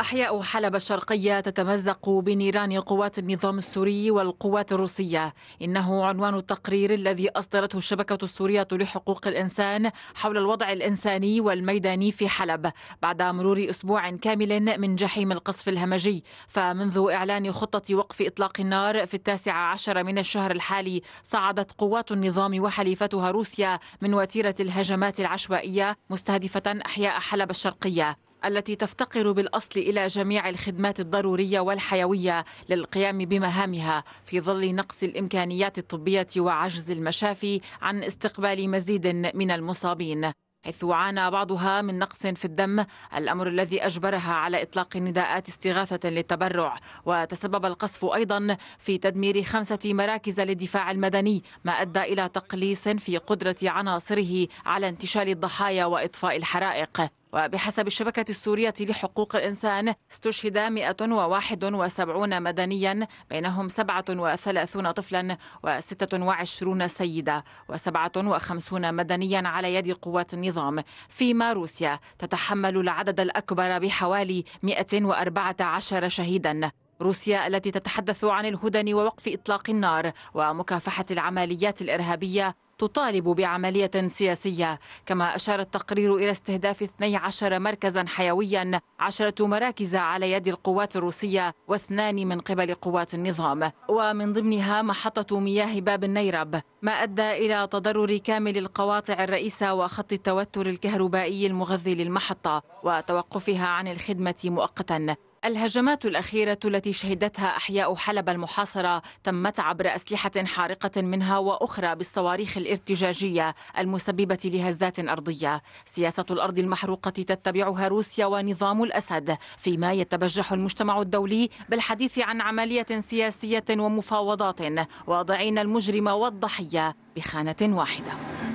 أحياء حلب الشرقية تتمزق بنيران قوات النظام السوري والقوات الروسية إنه عنوان التقرير الذي أصدرته الشبكة السورية لحقوق الإنسان حول الوضع الإنساني والميداني في حلب بعد مرور أسبوع كامل من جحيم القصف الهمجي فمنذ إعلان خطة وقف إطلاق النار في التاسع عشر من الشهر الحالي صعدت قوات النظام وحليفتها روسيا من وتيرة الهجمات العشوائية مستهدفة أحياء حلب الشرقية التي تفتقر بالاصل الى جميع الخدمات الضروريه والحيويه للقيام بمهامها في ظل نقص الامكانيات الطبيه وعجز المشافي عن استقبال مزيد من المصابين حيث عانى بعضها من نقص في الدم الامر الذي اجبرها على اطلاق نداءات استغاثه للتبرع وتسبب القصف ايضا في تدمير خمسه مراكز للدفاع المدني ما ادى الى تقليص في قدره عناصره على انتشال الضحايا واطفاء الحرائق وبحسب الشبكة السورية لحقوق الإنسان استشهد 171 مدنيا بينهم 37 طفلا و26 سيدة و57 مدنيا على يد قوات النظام فيما روسيا تتحمل العدد الأكبر بحوالي 114 شهيدا روسيا التي تتحدث عن الهدن ووقف إطلاق النار ومكافحة العمليات الإرهابية تطالب بعملية سياسية كما أشار التقرير إلى استهداف 12 مركزا حيويا عشرة مراكز على يد القوات الروسية واثنان من قبل قوات النظام ومن ضمنها محطة مياه باب النيرب ما أدى إلى تضرر كامل القواطع الرئيسة وخط التوتر الكهربائي المغذي للمحطة وتوقفها عن الخدمة مؤقتا الهجمات الأخيرة التي شهدتها أحياء حلب المحاصرة تمت عبر أسلحة حارقة منها وأخرى بالصواريخ الارتجاجية المسببة لهزات أرضية سياسة الأرض المحروقة تتبعها روسيا ونظام الأسد فيما يتبجح المجتمع الدولي بالحديث عن عملية سياسية ومفاوضات واضعين المجرم والضحية بخانة واحدة